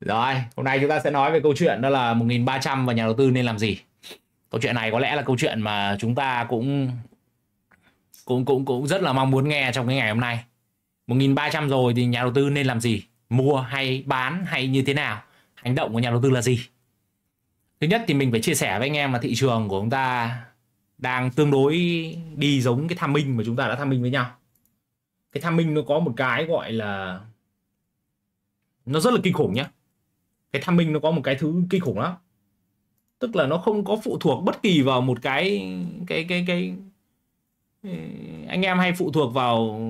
Rồi, hôm nay chúng ta sẽ nói về câu chuyện đó là 1300 và nhà đầu tư nên làm gì. Câu chuyện này có lẽ là câu chuyện mà chúng ta cũng cũng cũng cũng rất là mong muốn nghe trong cái ngày hôm nay. 1300 rồi thì nhà đầu tư nên làm gì? Mua hay bán hay như thế nào? Hành động của nhà đầu tư là gì? Thứ nhất thì mình phải chia sẻ với anh em là thị trường của chúng ta đang tương đối đi giống cái tham minh mà chúng ta đã tham minh với nhau. Cái tham minh nó có một cái gọi là nó rất là kinh khủng nhé cái tham minh nó có một cái thứ kinh khủng lắm tức là nó không có phụ thuộc bất kỳ vào một cái cái cái cái anh em hay phụ thuộc vào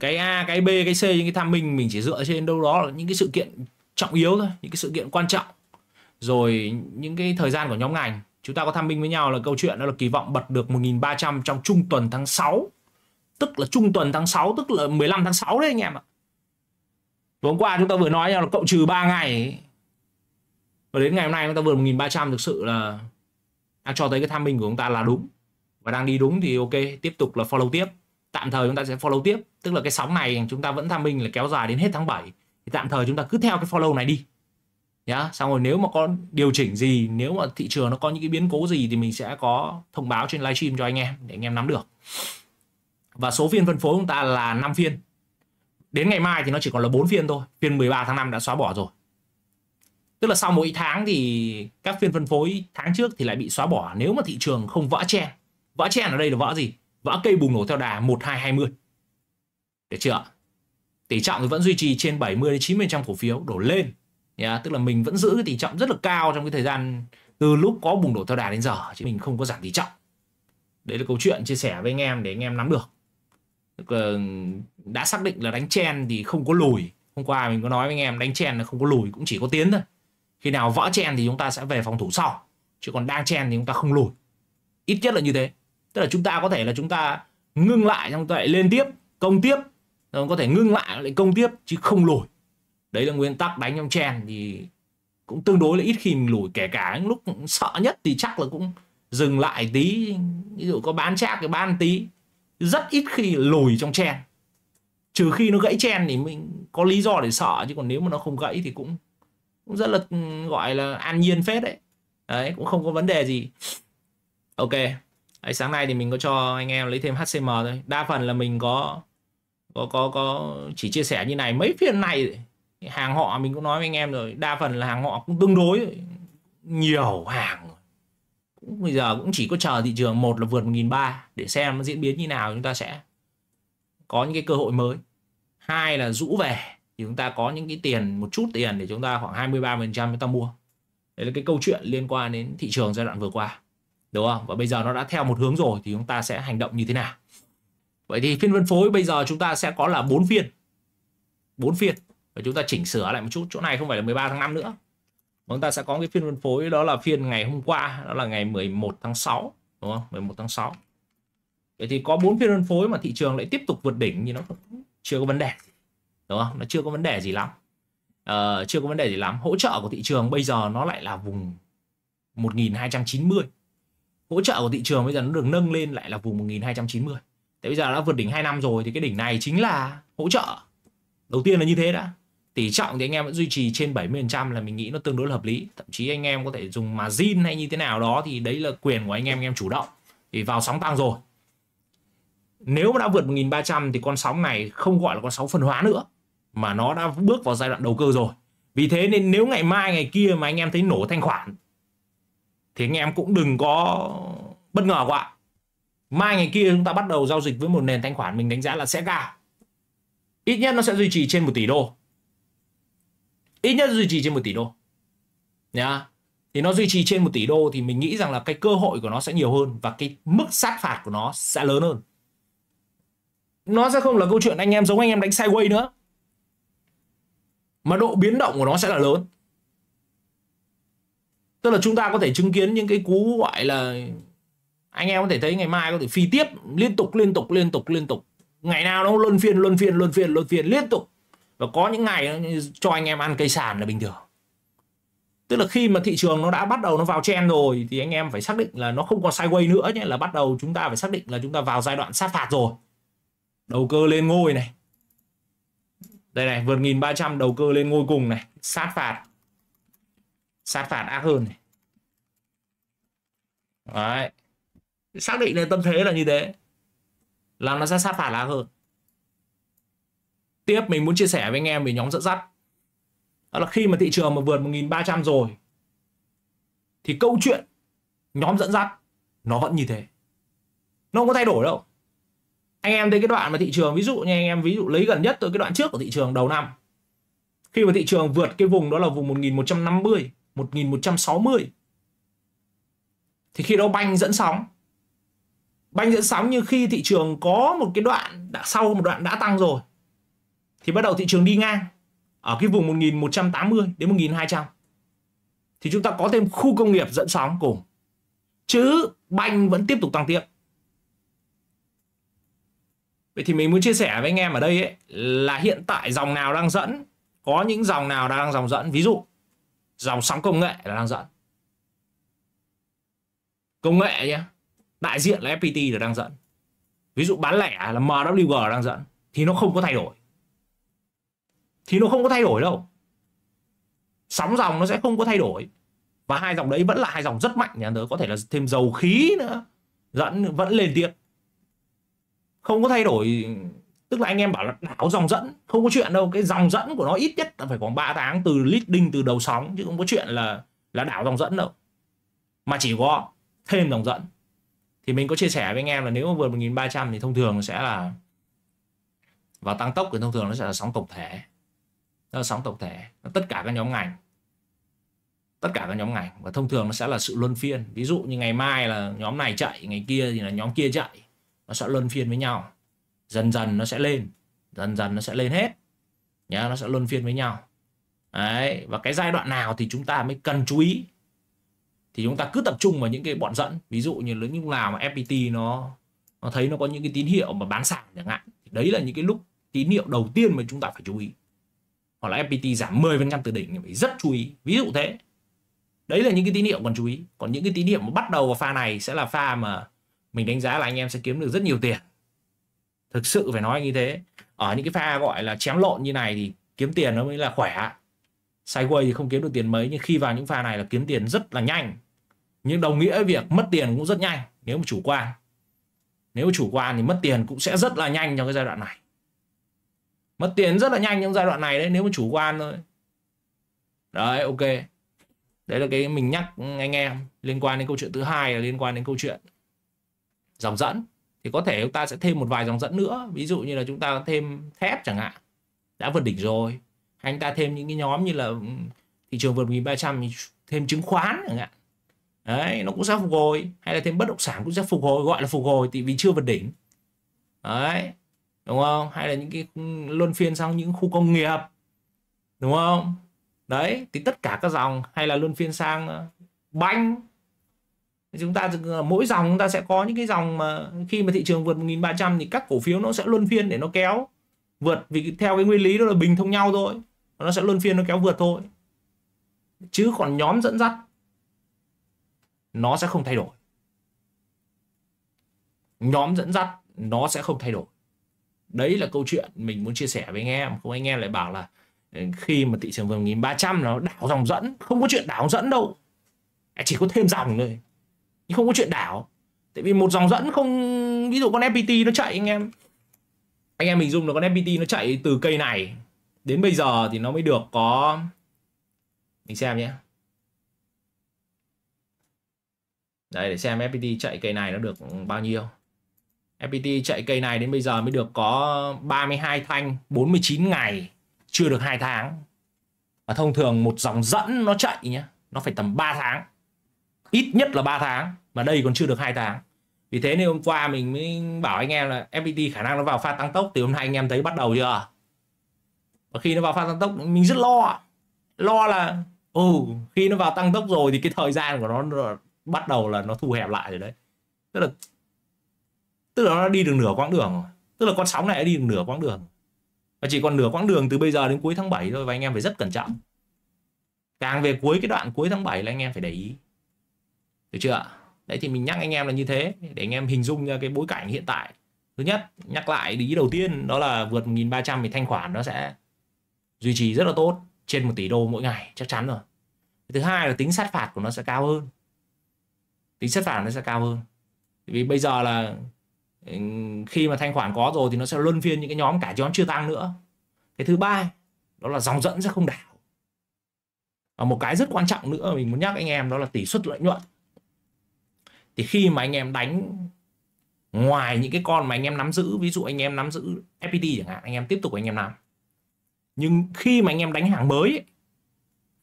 cái a cái b cái c những cái tham minh mình chỉ dựa trên đâu đó là những cái sự kiện trọng yếu thôi những cái sự kiện quan trọng rồi những cái thời gian của nhóm ngành chúng ta có tham minh với nhau là câu chuyện đó là kỳ vọng bật được 1.300 trong trung tuần tháng 6 tức là trung tuần tháng 6 tức là 15 tháng 6 đấy anh em ạ hôm qua chúng ta vừa nói nhau là cộng trừ 3 ngày và đến ngày hôm nay chúng ta vượt 1.300 thực sự là đang cho thấy cái tham minh của chúng ta là đúng và đang đi đúng thì ok tiếp tục là follow tiếp tạm thời chúng ta sẽ follow tiếp tức là cái sóng này chúng ta vẫn tham minh là kéo dài đến hết tháng 7 thì tạm thời chúng ta cứ theo cái follow này đi nhá yeah. xong rồi nếu mà có điều chỉnh gì nếu mà thị trường nó có những cái biến cố gì thì mình sẽ có thông báo trên livestream cho anh em để anh em nắm được và số phiên phân phối của chúng ta là 5 phiên đến ngày mai thì nó chỉ còn là 4 phiên thôi phiên 13 tháng 5 đã xóa bỏ rồi tức là sau mỗi tháng thì các phiên phân phối tháng trước thì lại bị xóa bỏ nếu mà thị trường không vỡ chen vỡ chen ở đây là vỡ gì vỡ cây bùng nổ theo đà 1220 được chưa tỷ trọng thì vẫn duy trì trên 70 đến 90 trăm cổ phiếu đổ lên yeah, tức là mình vẫn giữ cái tỷ trọng rất là cao trong cái thời gian từ lúc có bùng nổ theo đà đến giờ chứ mình không có giảm tỷ trọng đấy là câu chuyện chia sẻ với anh em để anh em nắm được đã xác định là đánh chen thì không có lùi hôm qua mình có nói với anh em đánh chen là không có lùi cũng chỉ có tiến thôi khi nào vỡ chen thì chúng ta sẽ về phòng thủ sau chứ còn đang chen thì chúng ta không lùi ít nhất là như thế tức là chúng ta có thể là chúng ta ngưng lại trong lại lên tiếp công tiếp rồi có thể ngưng lại lại công tiếp chứ không lùi đấy là nguyên tắc đánh trong chen thì cũng tương đối là ít khi mình lùi kể cả những lúc sợ nhất thì chắc là cũng dừng lại tí ví dụ có bán chắc cái bán tí rất ít khi lùi trong chen trừ khi nó gãy chen thì mình có lý do để sợ chứ còn nếu mà nó không gãy thì cũng cũng rất là ừ, gọi là an nhiên phết đấy đấy cũng không có vấn đề gì ok đấy, sáng nay thì mình có cho anh em lấy thêm HCM thôi đa phần là mình có có có có chỉ chia sẻ như này mấy phiên này hàng họ mình cũng nói với anh em rồi đa phần là hàng họ cũng tương đối nhiều hàng cũng bây giờ cũng chỉ có chờ thị trường một là vượt một nghìn ba để xem nó diễn biến như nào chúng ta sẽ có những cái cơ hội mới hai là rũ về thì chúng ta có những cái tiền một chút tiền để chúng ta khoảng 23 phần trăm chúng ta mua đấy là cái câu chuyện liên quan đến thị trường giai đoạn vừa qua đúng không và bây giờ nó đã theo một hướng rồi thì chúng ta sẽ hành động như thế nào vậy thì phiên phân phối bây giờ chúng ta sẽ có là bốn phiên bốn phiên và chúng ta chỉnh sửa lại một chút chỗ này không phải là 13 tháng 5 nữa chúng ta sẽ có cái phiên phân phối đó là phiên ngày hôm qua đó là ngày 11 tháng 6 đúng không 11 tháng 6 vậy thì có bốn phiên phân phối mà thị trường lại tiếp tục vượt đỉnh như nó chưa có vấn đề gì đúng không nó chưa có vấn đề gì lắm uh, chưa có vấn đề gì lắm hỗ trợ của thị trường bây giờ nó lại là vùng 1290 hỗ trợ của thị trường bây giờ nó được nâng lên lại là vùng 1290 Thế bây giờ đã vượt đỉnh 2 năm rồi thì cái đỉnh này chính là hỗ trợ đầu tiên là như thế đã tỷ trọng thì anh em vẫn duy trì trên 70% là mình nghĩ nó tương đối là hợp lý thậm chí anh em có thể dùng mà zin hay như thế nào đó thì đấy là quyền của anh em anh em chủ động thì vào sóng tăng rồi nếu mà đã vượt 1300 thì con sóng này không gọi là con sóng phân hóa nữa mà nó đã bước vào giai đoạn đầu cơ rồi vì thế nên nếu ngày mai ngày kia mà anh em thấy nổ thanh khoản thì anh em cũng đừng có bất ngờ quá mai ngày kia chúng ta bắt đầu giao dịch với một nền thanh khoản mình đánh giá là sẽ cao ít nhất nó sẽ duy trì trên 1 tỷ đô ít nhất duy trì trên 1 tỷ đô nhá thì nó duy trì trên 1 tỷ đô thì mình nghĩ rằng là cái cơ hội của nó sẽ nhiều hơn và cái mức sát phạt của nó sẽ lớn hơn nó sẽ không là câu chuyện anh em giống anh em đánh sideways nữa mà độ biến động của nó sẽ là lớn tức là chúng ta có thể chứng kiến những cái cú gọi là anh em có thể thấy ngày mai có thể phi tiếp liên tục liên tục liên tục liên tục ngày nào nó luân phiên luân phiên luân phiên luân phiên liên tục và có những ngày cho anh em ăn cây sàn là bình thường tức là khi mà thị trường nó đã bắt đầu nó vào chen rồi thì anh em phải xác định là nó không còn sideways nữa nhé là bắt đầu chúng ta phải xác định là chúng ta vào giai đoạn sát phạt rồi đầu cơ lên ngôi này đây này vượt 1.300 đầu cơ lên ngôi cùng này sát phạt sát phạt ác hơn này Đấy. xác định là tâm thế là như thế là nó sẽ sát phạt ác hơn tiếp mình muốn chia sẻ với anh em về nhóm dẫn dắt đó là khi mà thị trường mà vượt 1.300 rồi thì câu chuyện nhóm dẫn dắt nó vẫn như thế nó không có thay đổi đâu anh em thấy cái đoạn mà thị trường ví dụ như anh em ví dụ lấy gần nhất tôi cái đoạn trước của thị trường đầu năm khi mà thị trường vượt cái vùng đó là vùng 1150 1160 thì khi đó banh dẫn sóng banh dẫn sóng như khi thị trường có một cái đoạn đã sau một đoạn đã tăng rồi thì bắt đầu thị trường đi ngang ở cái vùng 1180 đến 1200 thì chúng ta có thêm khu công nghiệp dẫn sóng cùng chứ banh vẫn tiếp tục tăng tiếp Vậy thì mình muốn chia sẻ với anh em ở đây ấy, là hiện tại dòng nào đang dẫn, có những dòng nào đang dòng dẫn, ví dụ dòng sóng công nghệ là đang dẫn. Công nghệ nhé, đại diện là FPT là đang dẫn. Ví dụ bán lẻ là MWG đang dẫn thì nó không có thay đổi. Thì nó không có thay đổi đâu. Sóng dòng nó sẽ không có thay đổi. Và hai dòng đấy vẫn là hai dòng rất mạnh nhà tớ có thể là thêm dầu khí nữa. Dẫn vẫn lên tiếp không có thay đổi tức là anh em bảo là đảo dòng dẫn không có chuyện đâu cái dòng dẫn của nó ít nhất là phải khoảng 3 tháng từ leading từ đầu sóng chứ không có chuyện là là đảo dòng dẫn đâu mà chỉ có thêm dòng dẫn thì mình có chia sẻ với anh em là nếu mà vượt 1300 thì thông thường sẽ là và tăng tốc thì thông thường nó sẽ là sóng tổng thể nó là sóng tổng thể tất cả các nhóm ngành tất cả các nhóm ngành và thông thường nó sẽ là sự luân phiên ví dụ như ngày mai là nhóm này chạy ngày kia thì là nhóm kia chạy nó sẽ luân phiên với nhau dần dần nó sẽ lên dần dần nó sẽ lên hết nhá nó sẽ luân phiên với nhau đấy và cái giai đoạn nào thì chúng ta mới cần chú ý thì chúng ta cứ tập trung vào những cái bọn dẫn ví dụ như lúc nào mà FPT nó nó thấy nó có những cái tín hiệu mà bán sàn chẳng hạn đấy là những cái lúc tín hiệu đầu tiên mà chúng ta phải chú ý hoặc là FPT giảm 10% từ đỉnh thì phải rất chú ý ví dụ thế đấy là những cái tín hiệu cần chú ý còn những cái tín hiệu mà bắt đầu vào pha này sẽ là pha mà mình đánh giá là anh em sẽ kiếm được rất nhiều tiền thực sự phải nói như thế ở những cái pha gọi là chém lộn như này thì kiếm tiền nó mới là khỏe sideways thì không kiếm được tiền mấy nhưng khi vào những pha này là kiếm tiền rất là nhanh nhưng đồng nghĩa việc mất tiền cũng rất nhanh nếu mà chủ quan nếu chủ quan thì mất tiền cũng sẽ rất là nhanh trong cái giai đoạn này mất tiền rất là nhanh trong giai đoạn này đấy nếu mà chủ quan thôi đấy ok đấy là cái mình nhắc anh em liên quan đến câu chuyện thứ hai là liên quan đến câu chuyện dòng dẫn thì có thể chúng ta sẽ thêm một vài dòng dẫn nữa ví dụ như là chúng ta thêm thép chẳng hạn đã vượt đỉnh rồi anh ta thêm những cái nhóm như là ừ, thị trường vượt 1300 thêm chứng khoán chẳng hạn đấy nó cũng sẽ phục hồi hay là thêm bất động sản cũng sẽ phục hồi gọi là phục hồi thì vì chưa vượt đỉnh đấy đúng không hay là những cái ừ, luân phiên sang những khu công nghiệp đúng không đấy thì tất cả các dòng hay là luân phiên sang ờ, banh chúng ta mỗi dòng chúng ta sẽ có những cái dòng mà khi mà thị trường vượt 1.300 thì các cổ phiếu nó sẽ luân phiên để nó kéo vượt vì theo cái nguyên lý đó là bình thông nhau thôi nó sẽ luân phiên nó kéo vượt thôi chứ còn nhóm dẫn dắt nó sẽ không thay đổi nhóm dẫn dắt nó sẽ không thay đổi đấy là câu chuyện mình muốn chia sẻ với anh em không anh em lại bảo là ừ, khi mà thị trường vượt 1.300 nó đảo dòng dẫn không có chuyện đảo dẫn đâu chỉ có thêm dòng thôi nhưng không có chuyện đảo tại vì một dòng dẫn không ví dụ con fpt nó chạy anh em anh em mình dùng là con fpt nó chạy từ cây này đến bây giờ thì nó mới được có mình xem nhé đây để xem FPT chạy cây này nó được bao nhiêu. FPT chạy cây này đến bây giờ mới được có 32 thanh, 49 ngày, chưa được hai tháng. Và thông thường một dòng dẫn nó chạy nhé, nó phải tầm 3 tháng ít nhất là 3 tháng mà đây còn chưa được 2 tháng vì thế nên hôm qua mình mới bảo anh em là FPT khả năng nó vào pha tăng tốc thì hôm nay anh em thấy bắt đầu chưa và khi nó vào pha tăng tốc mình rất lo lo là ừ khi nó vào tăng tốc rồi thì cái thời gian của nó, nó bắt đầu là nó thu hẹp lại rồi đấy tức là tức là nó đi được nửa quãng đường tức là con sóng này đi được nửa quãng đường và chỉ còn nửa quãng đường từ bây giờ đến cuối tháng 7 thôi và anh em phải rất cẩn trọng càng về cuối cái đoạn cuối tháng 7 là anh em phải để ý được chưa đấy thì mình nhắc anh em là như thế để anh em hình dung ra cái bối cảnh hiện tại thứ nhất nhắc lại ý đầu tiên đó là vượt 1.300 thì thanh khoản nó sẽ duy trì rất là tốt trên 1 tỷ đô mỗi ngày chắc chắn rồi thứ hai là tính sát phạt của nó sẽ cao hơn tính sát phạt nó sẽ cao hơn vì bây giờ là ừ, khi mà thanh khoản có rồi thì nó sẽ luân phiên những cái nhóm cả nhóm chưa tăng nữa cái thứ ba đó là dòng dẫn sẽ không đảo và một cái rất quan trọng nữa mình muốn nhắc anh em đó là tỷ suất lợi nhuận thì khi mà anh em đánh ngoài những cái con mà anh em nắm giữ ví dụ anh em nắm giữ FPT chẳng hạn anh em tiếp tục anh em làm nhưng khi mà anh em đánh hàng mới ấy,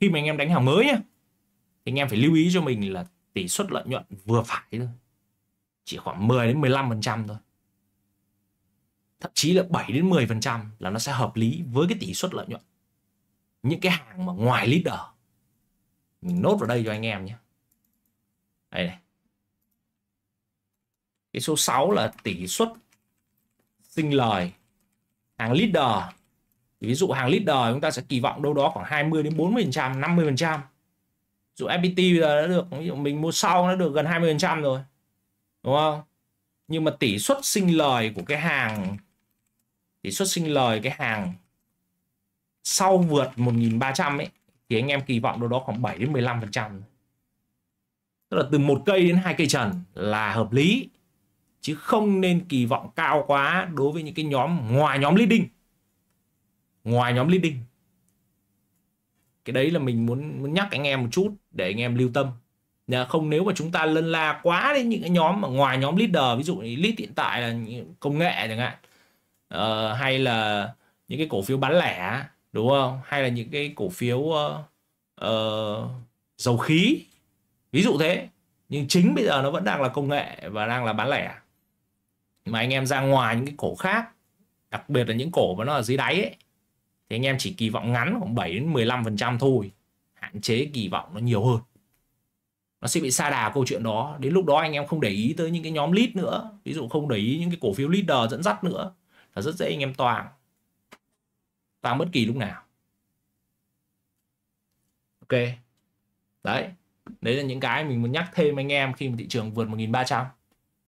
khi mà anh em đánh hàng mới nhá thì anh em phải lưu ý cho mình là tỷ suất lợi nhuận vừa phải thôi chỉ khoảng 10 đến 15 phần trăm thôi thậm chí là 7 đến 10 phần trăm là nó sẽ hợp lý với cái tỷ suất lợi nhuận những cái hàng mà ngoài leader mình nốt vào đây cho anh em nhé Cái số 6 là tỷ suất sinh lời hàng leader. Thì ví dụ hàng leader chúng ta sẽ kỳ vọng đâu đó khoảng 20 đến 40%, 50%. Ví dụ FPT bây giờ đã được ví dụ mình mua sau nó được gần 20% rồi. Đúng không? Nhưng mà tỷ suất sinh lời của cái hàng tỷ suất sinh lời cái hàng sau vượt 1.300 ấy thì anh em kỳ vọng đâu đó khoảng 7 đến 15%. Tức là từ một cây đến hai cây trần là hợp lý chứ không nên kỳ vọng cao quá đối với những cái nhóm ngoài nhóm leading ngoài nhóm leading cái đấy là mình muốn muốn nhắc anh em một chút để anh em lưu tâm Nhà không nếu mà chúng ta lân la quá đến những cái nhóm mà ngoài nhóm leader ví dụ như lead hiện tại là công nghệ chẳng hạn uh, hay là những cái cổ phiếu bán lẻ đúng không hay là những cái cổ phiếu uh, uh, dầu khí ví dụ thế nhưng chính bây giờ nó vẫn đang là công nghệ và đang là bán lẻ mà anh em ra ngoài những cái cổ khác đặc biệt là những cổ mà nó ở dưới đáy ấy, thì anh em chỉ kỳ vọng ngắn khoảng 7 đến 15% thôi hạn chế kỳ vọng nó nhiều hơn nó sẽ bị xa đà câu chuyện đó đến lúc đó anh em không để ý tới những cái nhóm lead nữa ví dụ không để ý những cái cổ phiếu leader dẫn dắt nữa là rất dễ anh em toàn toàn bất kỳ lúc nào ok đấy đấy là những cái mình muốn nhắc thêm anh em khi mà thị trường vượt 1300